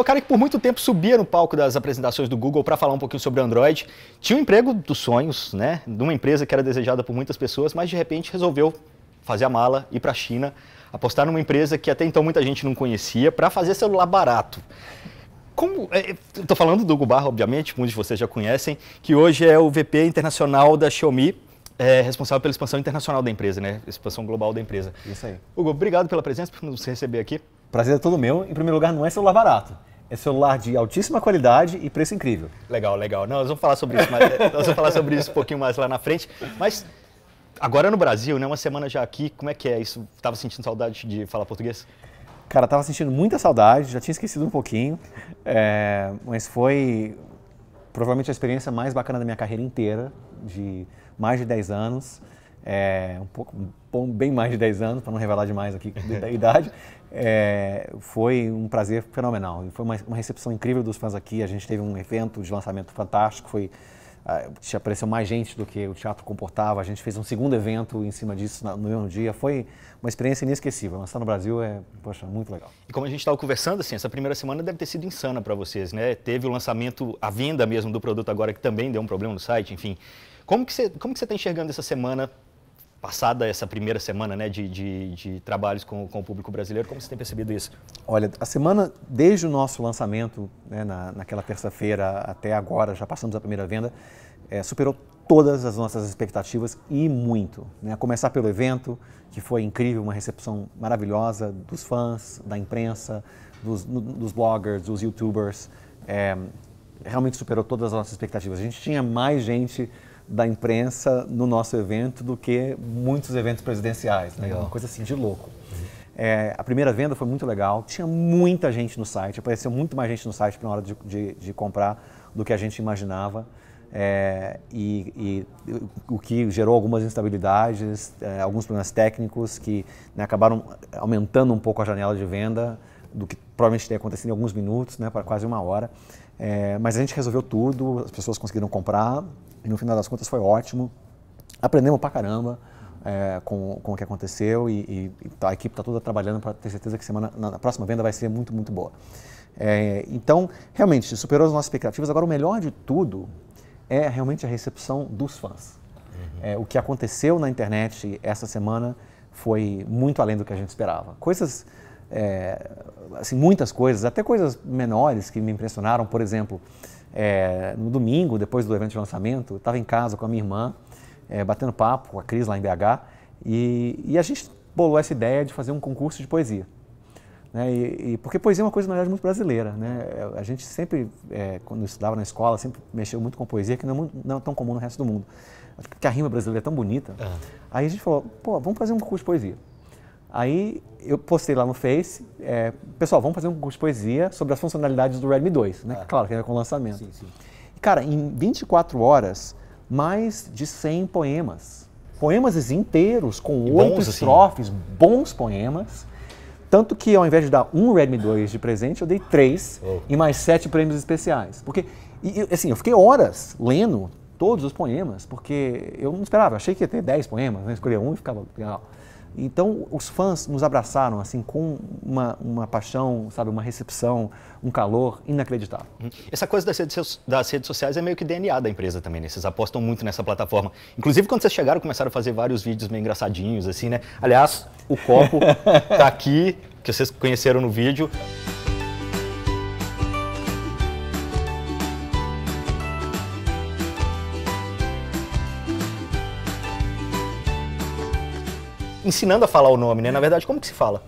é o cara que por muito tempo subia no palco das apresentações do Google para falar um pouquinho sobre Android. Tinha um emprego dos sonhos, né? De uma empresa que era desejada por muitas pessoas, mas de repente resolveu fazer a mala, ir para a China, apostar numa empresa que até então muita gente não conhecia para fazer celular barato. Como, é, é, estou falando do Hugo Barra, obviamente, muitos de vocês já conhecem, que hoje é o VP internacional da Xiaomi, é, responsável pela expansão internacional da empresa, né? Expansão global da empresa. Isso aí. Hugo, obrigado pela presença, por nos receber aqui. Prazer é todo meu. Em primeiro lugar, não é celular barato. É celular de altíssima qualidade e preço incrível. Legal, legal. Não, nós vamos falar sobre isso, nós vamos falar sobre isso um pouquinho mais lá na frente. Mas agora no Brasil, né? Uma semana já aqui, como é que é isso? Tava sentindo saudade de falar português? Cara, tava sentindo muita saudade, já tinha esquecido um pouquinho, é, mas foi provavelmente a experiência mais bacana da minha carreira inteira, de mais de 10 anos, é, um pouco, bem mais de 10 anos, para não revelar demais aqui da idade, é, foi um prazer fenomenal. Foi uma, uma, recepção incrível dos fãs aqui. A gente teve um evento de lançamento fantástico. Foi uh, apareceu mais gente do que o teatro comportava. A gente fez um segundo evento em cima disso no mesmo dia. Foi uma experiência inesquecível. Lançar no Brasil é, poxa, muito legal. E como a gente estava conversando, assim, essa primeira semana deve ter sido insana para vocês, né? Teve o lançamento, a venda mesmo do produto agora, que também deu um problema no site, enfim. Como que você está enxergando essa semana passada essa primeira semana né, de, de, de trabalhos com, com, o público brasileiro. Como você tem percebido isso? Olha, a semana, desde o nosso lançamento, né, na, naquela terça-feira até agora, já passamos a primeira venda, é, superou todas as nossas expectativas e muito. Né? Começar pelo evento, que foi incrível, uma recepção maravilhosa dos fãs, da imprensa, dos, dos bloggers, dos youtubers. É, realmente superou todas as nossas expectativas. A gente tinha mais gente da imprensa no nosso evento do que muitos eventos presidenciais. Né? Uma coisa assim de louco. É, a primeira venda foi muito legal, tinha muita gente no site, apareceu muito mais gente no site na hora de, de, de comprar do que a gente imaginava. É, e, e, o que gerou algumas instabilidades, é, alguns problemas técnicos que né, acabaram aumentando um pouco a janela de venda do que provavelmente teria acontecido em alguns minutos, né, para quase uma hora. É, mas a gente resolveu tudo, as pessoas conseguiram comprar e no final das contas foi ótimo. Aprendemos pra caramba é, com, com o que aconteceu e, e tá, a equipe está toda trabalhando para ter certeza que semana, na, na, próxima venda vai ser muito, muito boa. É, então, realmente, superou as nossas expectativas. Agora, o melhor de tudo é realmente a recepção dos fãs. Uhum. É, o que aconteceu na internet essa semana foi muito além do que a gente esperava. Coisas é, assim, muitas coisas, até coisas menores que me impressionaram. Por exemplo, é, no domingo, depois do evento de lançamento, eu estava em casa com a minha irmã, é, batendo papo com a Cris lá em BH, e, e, a gente bolou essa ideia de fazer um concurso de poesia. Né? E, e, porque poesia é uma coisa, na verdade, muito brasileira. Né? É, a gente sempre, é, quando estudava na escola, sempre mexeu muito com poesia, que não, é não é tão comum no resto do mundo. Que a rima brasileira é tão bonita. Aí a gente falou, pô, vamos fazer um concurso de poesia. Aí eu postei lá no Face, é, pessoal, vamos fazer um curso de poesia sobre as funcionalidades do Redmi 2, né? Ah. Claro que era com o lançamento. Sim, sim. Cara, em 24 horas, mais de 100 poemas. Poemas inteiros, com oito assim. estrofes, assim. bons poemas. Tanto que ao invés de dar um Redmi 2 de presente, eu dei três oh. e mais sete prêmios especiais. Porque, e, assim, eu fiquei horas lendo todos os poemas, porque eu não esperava, achei que ia ter dez poemas, né? escolher um e ficava legal. Então, os fãs nos abraçaram assim com uma, uma paixão, sabe, uma recepção, um calor inacreditável. Uhum. Essa coisa das redes, das redes sociais é meio que DNA da empresa também, né? Vocês apostam muito nessa plataforma. Inclusive, quando vocês chegaram, começaram a fazer vários vídeos meio engraçadinhos, assim, né? Aliás, o copo tá aqui, que vocês conheceram no vídeo. ensinando a falar o nome, né? Na verdade, como que se fala?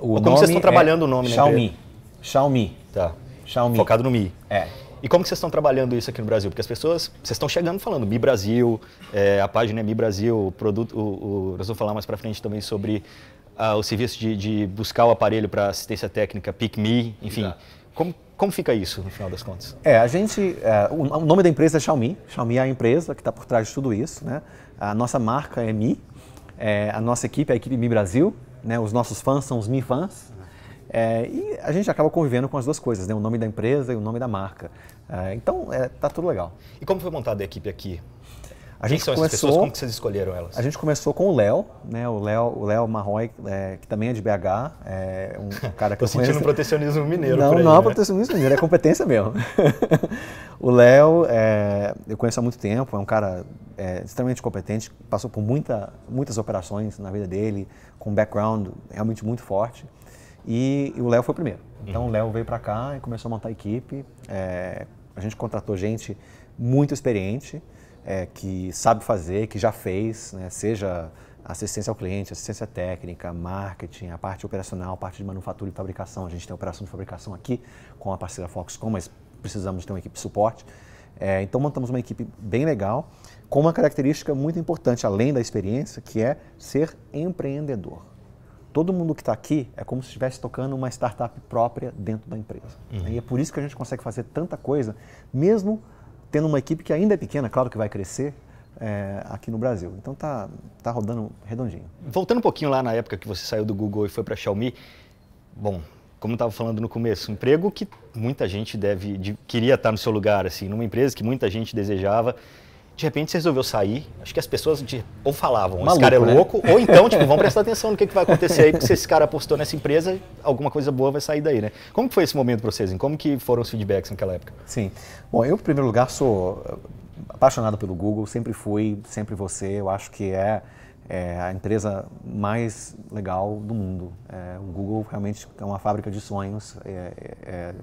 O como vocês estão trabalhando é o nome, né? Xiaomi. Xiaomi. Tá. Xiaomi. Focado no Mi. É. E como que vocês estão trabalhando isso aqui no Brasil? Porque as pessoas, vocês estão chegando falando Mi Brasil, é, a página é Mi Brasil, o produto, o, o, nós vamos falar mais para frente também sobre ah, o serviço de, de, buscar o aparelho para assistência técnica, Pick enfim. Tá. Como, como fica isso no final das contas? É, a gente, é, o, o, nome da empresa é Xiaomi, Xiaomi é a empresa que está por trás de tudo isso, né? A nossa marca é Mi, é, a nossa equipe é a equipe Mi Brasil, né? os nossos fãs são os Mi Fãs. É, e a gente acaba convivendo com as duas coisas, né? o nome da empresa e o nome da marca. É, então, é, tá tudo legal. E como foi montada a equipe aqui? A gente Quem são começou, pessoas? Como que vocês escolheram elas? A gente começou com o Léo, né? O Léo, o Léo Marroy, é, que também é de BH, é um cara que Estou sentindo conheço. um protecionismo mineiro Não, aí, não é né? protecionismo mineiro, é competência mesmo. o Léo, é, eu conheço há muito tempo, é um cara é, extremamente competente, passou por muita, muitas operações na vida dele, com um background realmente muito forte. E, e o Léo foi o primeiro. Então uhum. o Léo veio para cá e começou a montar a equipe. É, a gente contratou gente muito experiente, é, que sabe fazer, que já fez, né? seja assistência ao cliente, assistência técnica, marketing, a parte operacional, a parte de manufatura e fabricação. A gente tem operação de fabricação aqui com a parceira Foxconn, mas precisamos ter uma equipe de suporte. É, então montamos uma equipe bem legal, com uma característica muito importante, além da experiência, que é ser empreendedor. Todo mundo que está aqui é como se estivesse tocando uma startup própria dentro da empresa. Uhum. E é por isso que a gente consegue fazer tanta coisa, mesmo tendo uma equipe que ainda é pequena, claro que vai crescer, é, aqui no Brasil. Então tá, tá rodando redondinho. Voltando um pouquinho lá na época que você saiu do Google e foi para a Xiaomi, bom, como estava falando no começo, um emprego que muita gente deve de, queria estar no seu lugar, assim, numa empresa que muita gente desejava de repente você resolveu sair, acho que as pessoas de, ou falavam, Maluco, esse cara é né? louco, ou então, tipo, vão prestar atenção no que, que vai acontecer aí, porque se esse cara apostou nessa empresa, alguma coisa boa vai sair daí, né? Como foi esse momento para vocês? Como que foram os feedbacks naquela época? Sim. Bom, eu, em primeiro lugar, sou eh, apaixonado pelo Google, sempre fui, sempre você. Eu acho que é, é a empresa mais legal do mundo. É, o Google realmente é uma fábrica de sonhos. É, é, é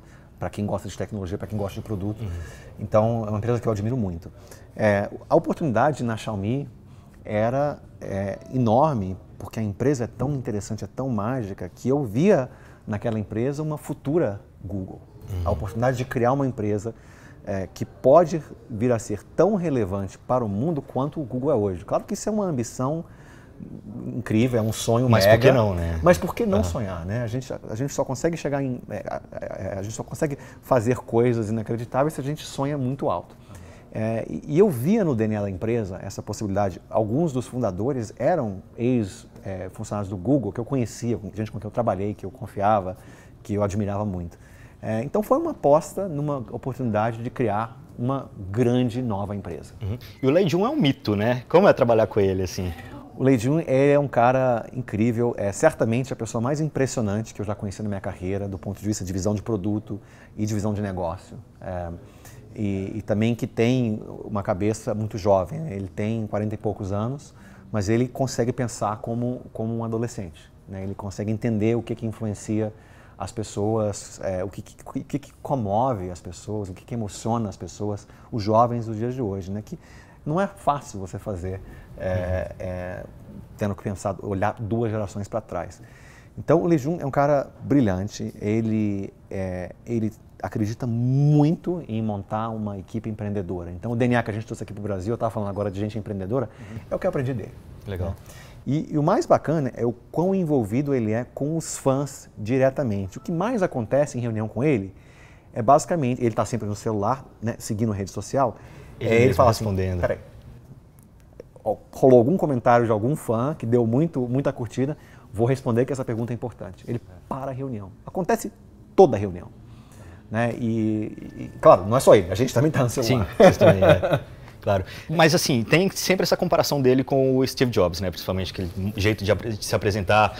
para quem gosta de tecnologia, para quem gosta de produto. Uhum. Então, é uma empresa que eu admiro muito. É, a oportunidade na Xiaomi era é, enorme, porque a empresa é tão interessante, é tão mágica, que eu via naquela empresa uma futura Google. Uhum. A oportunidade de criar uma empresa é, que pode vir a ser tão relevante para o mundo quanto o Google é hoje. Claro que isso é uma ambição incrível, é um sonho mas mega. por que não, né? Mas por que não ah. sonhar, né? A gente, a gente só consegue chegar em... É, a, a, a, gente só consegue fazer coisas inacreditáveis se a gente sonha muito alto. É, e eu via no DNA da empresa essa possibilidade. Alguns dos fundadores eram ex-funcionários é, do Google que eu conhecia, gente com quem eu trabalhei, que eu confiava, que eu admirava muito. É, então foi uma aposta numa oportunidade de criar uma grande nova empresa. Uhum. E o Lei de um é um mito, né? Como é trabalhar com ele assim? O Lei Jun é um cara incrível, é certamente a pessoa mais impressionante que eu já conheci na minha carreira, do ponto de vista de visão de produto e de visão de negócio. É, e, e, também que tem uma cabeça muito jovem. Né? Ele tem 40 e poucos anos, mas ele consegue pensar como, como um adolescente. Né? Ele consegue entender o que, que influencia as pessoas, é, o que, que, que, comove as pessoas, o que, que emociona as pessoas, os jovens dos dias de hoje. Né? Que, não é fácil você fazer é, é, tendo que pensar, olhar duas gerações para trás. Então o Lejun é um cara brilhante, ele, é, ele acredita muito em montar uma equipe empreendedora. Então o DNA que a gente trouxe aqui para o Brasil, eu estava falando agora de gente empreendedora, uhum. é o que eu aprendi dele. Legal. Né? E, e, o mais bacana é o quão envolvido ele é com os fãs diretamente. O que mais acontece em reunião com ele é basicamente, ele está sempre no celular, né, seguindo rede social, ele, é, ele fala assim, respondendo. assim, peraí, rolou algum comentário de algum fã que deu muito, muita curtida, vou responder que essa pergunta é importante. Ele para a reunião. Acontece toda a reunião. Né? E, e, claro, não é só ele, a gente também está no celular. Sim, também, é. claro. Mas assim, tem sempre essa comparação dele com o Steve Jobs, né? principalmente aquele jeito de, de se apresentar,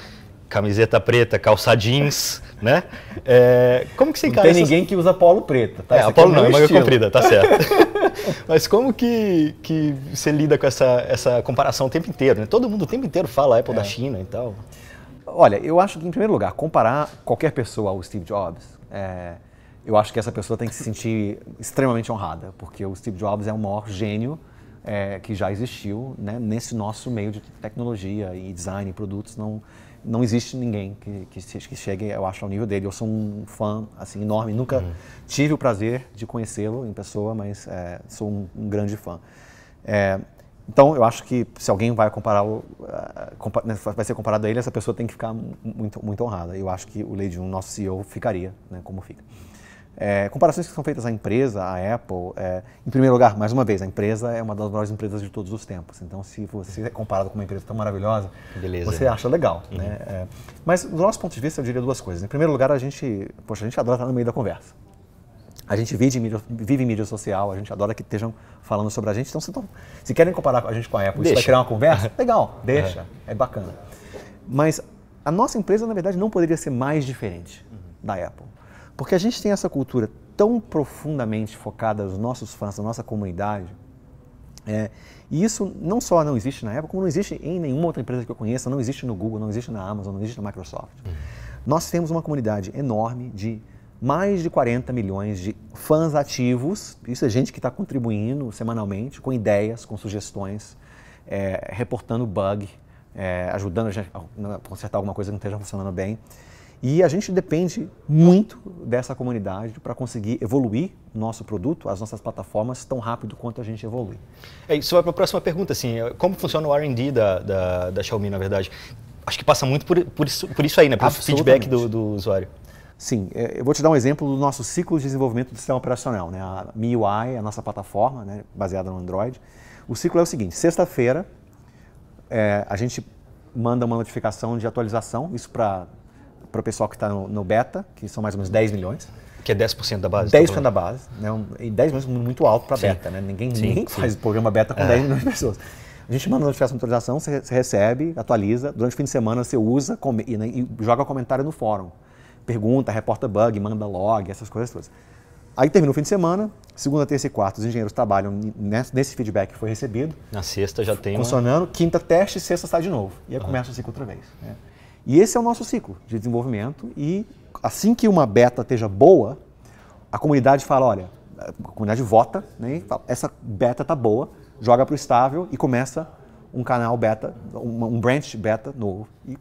camiseta preta, calça jeans, né? É, como que você encara Não tem essas... ninguém que usa polo preta, tá? É, a polo é não, é manga comprida, tá certo. Mas como que, que você lida com essa, essa comparação o tempo inteiro, né? Todo mundo o tempo inteiro fala Apple é. da China e tal. Olha, eu acho que, em primeiro lugar, comparar qualquer pessoa ao Steve Jobs, é, eu acho que essa pessoa tem que se sentir extremamente honrada, porque o Steve Jobs é o maior gênio é, que já existiu né, nesse nosso meio de tecnologia e design e produtos. Não, não existe ninguém que, que, que, chegue, eu acho, ao nível dele. Eu sou um fã assim enorme. Nunca uhum. tive o prazer de conhecê-lo em pessoa, mas é, sou um, um, grande fã. É, então, eu acho que se alguém vai comparar é, né, vai ser comparado a ele, essa pessoa tem que ficar muito, muito honrada. Eu acho que o Lei de nosso CEO, ficaria né, como fica. É, comparações que são feitas à empresa, à Apple, é, em primeiro lugar, mais uma vez, a empresa é uma das maiores empresas de todos os tempos. Então, se você é comparado com uma empresa tão maravilhosa, Beleza. você acha legal. Né? Uhum. Né? É, mas, do nosso ponto de vista, eu diria duas coisas. Em primeiro lugar, a gente, poxa, a gente adora estar no meio da conversa. A gente vive em, mídia, vive em mídia social, a gente adora que estejam falando sobre a gente. Então, se, tão, se querem comparar a gente com a Apple, deixa. isso vai criar uma conversa? legal, deixa, é. é bacana. Mas a nossa empresa, na verdade, não poderia ser mais diferente uhum. da Apple. Porque a gente tem essa cultura tão profundamente focada nos nossos fãs, na nossa comunidade. É, e isso não só não existe na época, como não existe em nenhuma outra empresa que eu conheça, não existe no Google, não existe na Amazon, não existe na Microsoft. Uhum. Nós temos uma comunidade enorme de mais de 40 milhões de fãs ativos, isso é gente que está contribuindo semanalmente com ideias, com sugestões, é, reportando bug, é, ajudando a gente a consertar alguma coisa que não esteja funcionando bem. E a gente depende muito dessa comunidade para conseguir evoluir nosso produto, as nossas plataformas, tão rápido quanto a gente evolui. É, isso vai para a próxima pergunta, assim, é, como funciona o R&D da, da, da, Xiaomi, na verdade? Acho que passa muito por, por, isso, por isso aí, né? Pelo feedback do, do usuário. Sim, é, eu vou te dar um exemplo do nosso ciclo de desenvolvimento do sistema operacional, né? A MIUI, a nossa plataforma, né? baseada no Android. O ciclo é o seguinte: sexta-feira é, a gente manda uma notificação de atualização, isso para para o pessoal que está no, no, beta, que são mais ou menos 10 milhões. Que é 10% da base? 10% tá da base. Né? Um, e 10 milhões é muito alto para beta, né? Ninguém, sim, ninguém sim. faz programa beta com é. 10 milhões de pessoas. A gente manda notificação de atualização, você, você recebe, atualiza. Durante o fim de semana você usa come, e, né, e joga comentário no fórum. Pergunta, reporta bug, manda log, essas coisas todas. Aí termina o fim de semana, segunda, terça e quarta, os engenheiros trabalham nesse feedback que foi recebido. Na sexta já tem. Funcionando, uma... quinta teste, sexta sai de novo. E aí uhum. começa assim outra vez. Né? E esse é o nosso ciclo de desenvolvimento. E assim que uma beta esteja boa, a comunidade fala: olha, a comunidade vota, né, fala, essa beta está boa, joga para o estável e começa um canal beta, um, branch beta novo. E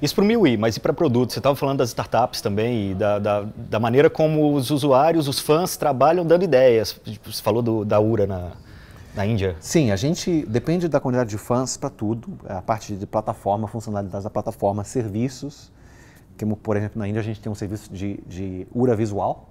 Isso para o MIUI, mas e para produto? Você estava falando das startups também e da, da, da, maneira como os usuários, os fãs trabalham dando ideias. Tipo, você falou do, da URA na, Índia? Sim, a gente depende da comunidade de fãs para tudo, é a parte de plataforma, funcionalidades da plataforma, serviços, como por exemplo na Índia a gente tem um serviço de, de URA visual,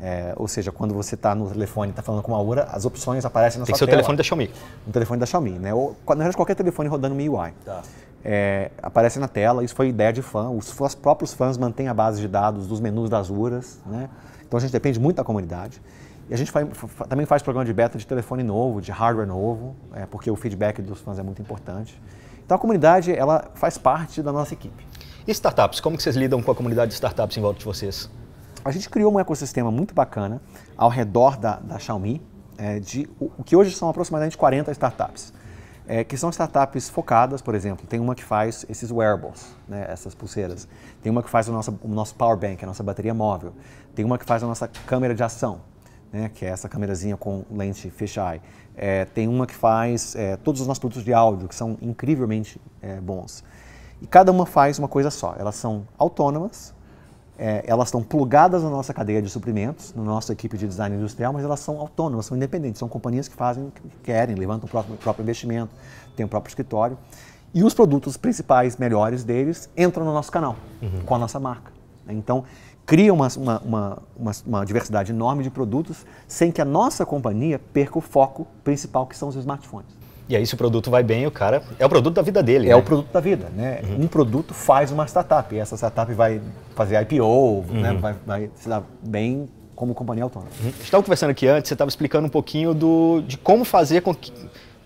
é, ou seja, quando você está no telefone e está falando com uma URA, as opções aparecem na tem sua tela. Tem que ser o telefone da Xiaomi. Um telefone da Xiaomi, né? Ou, na verdade, qualquer telefone rodando MIUI. Tá. É, aparece na tela, isso foi ideia de fã. Os, os próprios fãs mantêm a base de dados dos menus das URAs, né? Então a gente depende muito da comunidade. E a gente faz, também faz programa de beta de telefone novo, de hardware novo, é, porque o feedback dos fãs é muito importante. Então a comunidade ela faz parte da nossa equipe. E startups, como que vocês lidam com a comunidade de startups em volta de vocês? A gente criou um ecossistema muito bacana ao redor da, da Xiaomi, é, de o, o, que hoje são aproximadamente 40 startups, é, que são startups focadas, por exemplo, tem uma que faz esses wearables, né, essas pulseiras, tem uma que faz o nosso, o nosso power bank, a nossa bateria móvel, tem uma que faz a nossa câmera de ação, né, que é essa câmerazinha com lente fisheye. É, tem uma que faz é, todos os nossos produtos de áudio, que são incrivelmente é, bons. E cada uma faz uma coisa só. Elas são autônomas, é, elas estão plugadas na nossa cadeia de suprimentos, na nossa equipe de design industrial, mas elas são autônomas, são independentes, são companhias que fazem o que querem, levantam o próprio, o próprio investimento, têm o próprio escritório. E os produtos principais, melhores deles, entram no nosso canal, uhum. com a nossa marca. Né. Então, cria uma, uma, uma, uma, diversidade enorme de produtos sem que a nossa companhia perca o foco principal que são os smartphones. E aí se o produto vai bem, o cara... É o produto da vida dele, É né? o produto da vida, né? Uhum. Um produto faz uma startup e essa startup vai fazer IPO, né? uhum. né? vai, vai se dar bem como companhia autônoma. Uhum. Estava conversando aqui antes, você estava explicando um pouquinho do, de como fazer com que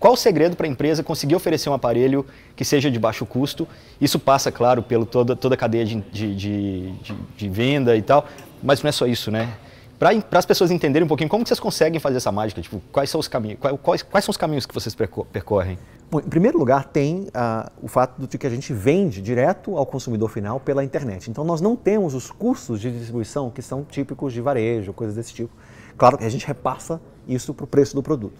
qual o segredo para a empresa conseguir oferecer um aparelho que seja de baixo custo? Isso passa, claro, pelo toda, toda a cadeia de, de, de, de venda e tal, mas não é só isso, né? Para as pessoas entenderem um pouquinho como vocês conseguem fazer essa mágica, tipo, quais são os caminhos, quais, quais são os caminhos que vocês percorrem? Bom, em primeiro lugar, tem ah, o fato de que a gente vende direto ao consumidor final pela internet. Então, nós não temos os custos de distribuição que são típicos de varejo, coisas desse tipo. Claro que a gente repassa isso para o preço do produto.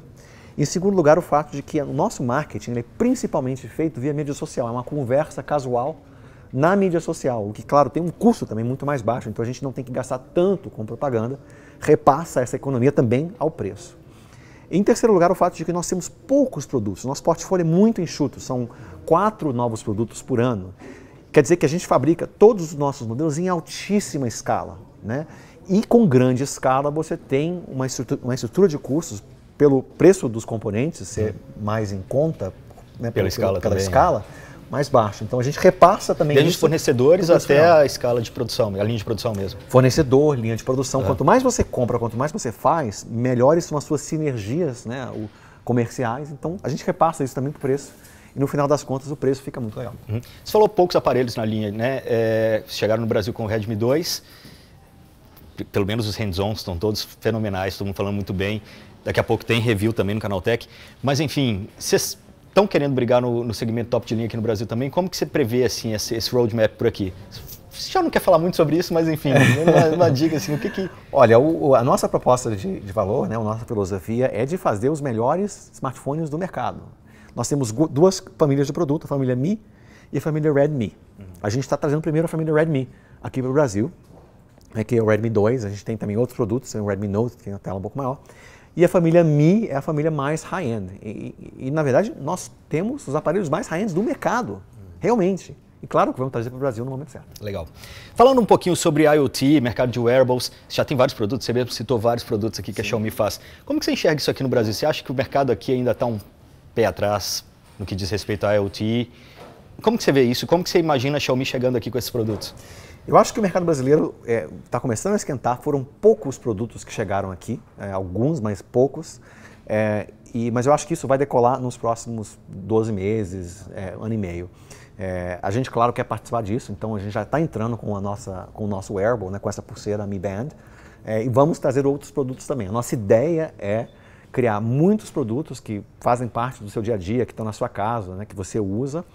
Em segundo lugar, o fato de que o nosso marketing é principalmente feito via mídia social, é uma conversa casual na mídia social, o que, claro, tem um custo também muito mais baixo, então a gente não tem que gastar tanto com propaganda, repassa essa economia também ao preço. Em terceiro lugar, o fato de que nós temos poucos produtos, nosso portfólio é muito enxuto, são quatro novos produtos por ano. Quer dizer que a gente fabrica todos os nossos modelos em altíssima escala, né? E com grande escala você tem uma estrutura, uma estrutura de custos pelo preço dos componentes ser uhum. mais em conta, né, pela, pelo, escala, pela também, escala mais baixo. Então a gente repassa também. Desde fornecedores até a escala de produção, a linha de produção mesmo. Fornecedor, linha de produção. É. Quanto mais você compra, quanto mais você faz, melhores são as suas sinergias né, o, comerciais. Então a gente repassa isso também para o preço. E no final das contas o preço fica muito legal. Uhum. Você falou poucos aparelhos na linha, né? É, chegaram no Brasil com o Redmi 2 pelo menos os hands-ons estão todos fenomenais, todo mundo falando muito bem. Daqui a pouco tem review também no canal Tech, Mas, enfim, vocês estão querendo brigar no, no, segmento top de linha aqui no Brasil também. Como que você prevê, assim, esse, esse roadmap por aqui? Você já não quer falar muito sobre isso, mas, enfim, uma, uma dica, assim, o que que... Olha, o, a nossa proposta de, de valor, né, a nossa filosofia é de fazer os melhores smartphones do mercado. Nós temos duas famílias de produto, a família Mi e a família Redmi. Uhum. A gente está trazendo primeiro a família Redmi aqui para o Brasil, né, que é o Redmi 2, a gente tem também outros produtos, tem o Redmi Note, que tem uma tela um pouco maior. E a família Mi é a família mais high-end. E, e, e, na verdade, nós temos os aparelhos mais high-end do mercado, realmente. E claro que vamos trazer para o Brasil no momento certo. Legal. Falando um pouquinho sobre IoT, mercado de wearables, já tem vários produtos, você mesmo citou vários produtos aqui que Sim. a Xiaomi faz. Como que você enxerga isso aqui no Brasil? Você acha que o mercado aqui ainda está um pé atrás no que diz respeito à IoT? Como que você vê isso? Como que você imagina a Xiaomi chegando aqui com esses produtos? Eu acho que o mercado brasileiro está é, tá começando a esquentar. Foram poucos produtos que chegaram aqui, é, alguns, mas poucos. É, e, mas eu acho que isso vai decolar nos próximos 12 meses, é, ano e meio. É, a gente, claro, quer participar disso, então a gente já está entrando com, a nossa, com o nosso wearable, né, com essa pulseira Mi Band, é, e vamos trazer outros produtos também. A nossa ideia é criar muitos produtos que fazem parte do seu dia a dia, que estão na sua casa, né, que você usa,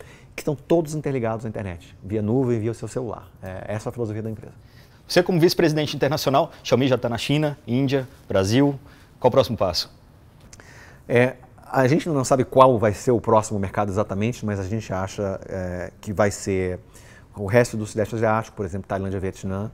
que estão todos interligados à internet, via nuvem, via o seu celular. É, essa é a filosofia da empresa. Você, como vice-presidente internacional, Xiaomi já está na China, Índia, Brasil. Qual o próximo passo? É, a gente não sabe qual vai ser o próximo mercado exatamente, mas a gente acha é, que vai ser o resto do Sudeste Asiático, por exemplo, Tailândia, Vietnã,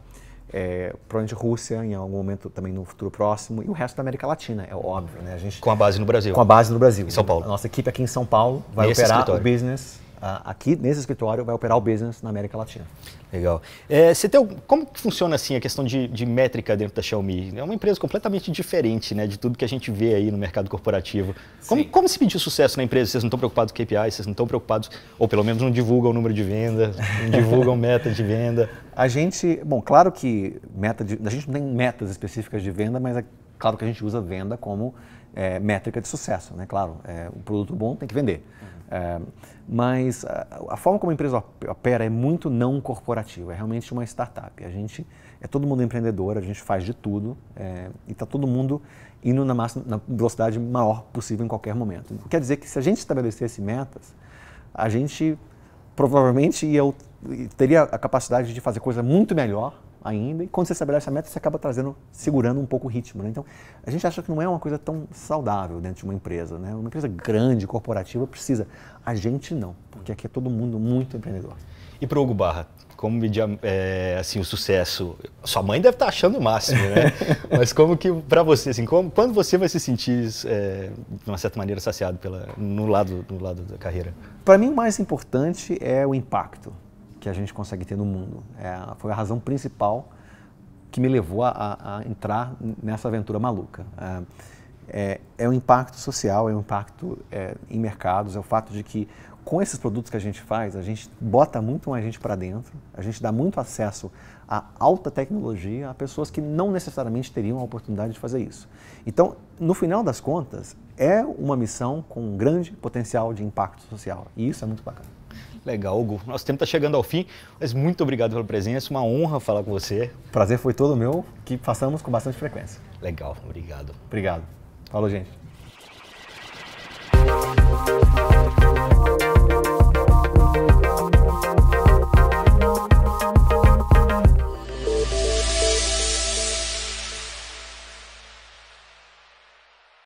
é, provavelmente Rússia em algum momento também no futuro próximo e o resto da América Latina, é óbvio. Né? A gente, com a base no Brasil. Com a base no Brasil. Em São Paulo. A nossa equipe aqui em São Paulo vai Nesse operar escritório. o business aqui nesse escritório vai operar o business na América Latina. Legal. É, você tem, como que funciona assim a questão de, de, métrica dentro da Xiaomi? É uma empresa completamente diferente né, de tudo que a gente vê aí no mercado corporativo. Como, como se pediu sucesso na empresa? Vocês não estão preocupados com KPIs, vocês não estão preocupados, ou pelo menos não divulgam o número de venda, não divulgam meta de venda. A gente, bom, claro que meta de, a gente não tem metas específicas de venda, mas a Claro que a gente usa venda como é, métrica de sucesso, né? Claro, é, eh, um produto bom tem que vender. Uhum. É, mas a, a, forma como a empresa opera é muito não corporativa, é realmente uma startup. A gente é todo mundo empreendedor, a gente faz de tudo é, e está todo mundo indo na, massa na velocidade maior possível em qualquer momento. Quer dizer que se a gente estabelecesse metas, a gente provavelmente ia, teria a capacidade de fazer coisa muito melhor ainda. E quando você estabelece a meta, você acaba trazendo, segurando um pouco o ritmo. Né? Então, a gente acha que não é uma coisa tão saudável dentro de uma empresa. Né? Uma empresa grande, corporativa, precisa. A gente não, porque aqui é todo mundo muito empreendedor. E para o Hugo Barra, como medir é, assim, o sucesso? Sua mãe deve estar tá achando o máximo, né? Mas como que, para você, assim, como, quando você vai se sentir, é, de uma certa maneira, saciado pela, no, lado, no lado da carreira? Para mim, o mais importante é o impacto que a gente consegue ter no mundo. É, foi a razão principal que me levou a, a, entrar nessa aventura maluca. É, é, é, um impacto social, é um impacto é, em mercados, é o fato de que com esses produtos que a gente faz, a gente bota muito mais gente para dentro, a gente dá muito acesso à alta tecnologia a pessoas que não necessariamente teriam a oportunidade de fazer isso. Então, no final das contas, é uma missão com um grande potencial de impacto social e isso é muito bacana. Legal, Hugo. Nosso tempo está chegando ao fim, mas muito obrigado pela presença. Uma honra falar com você. O prazer foi todo meu, que passamos com bastante frequência. Legal, obrigado. Obrigado. Falou, gente.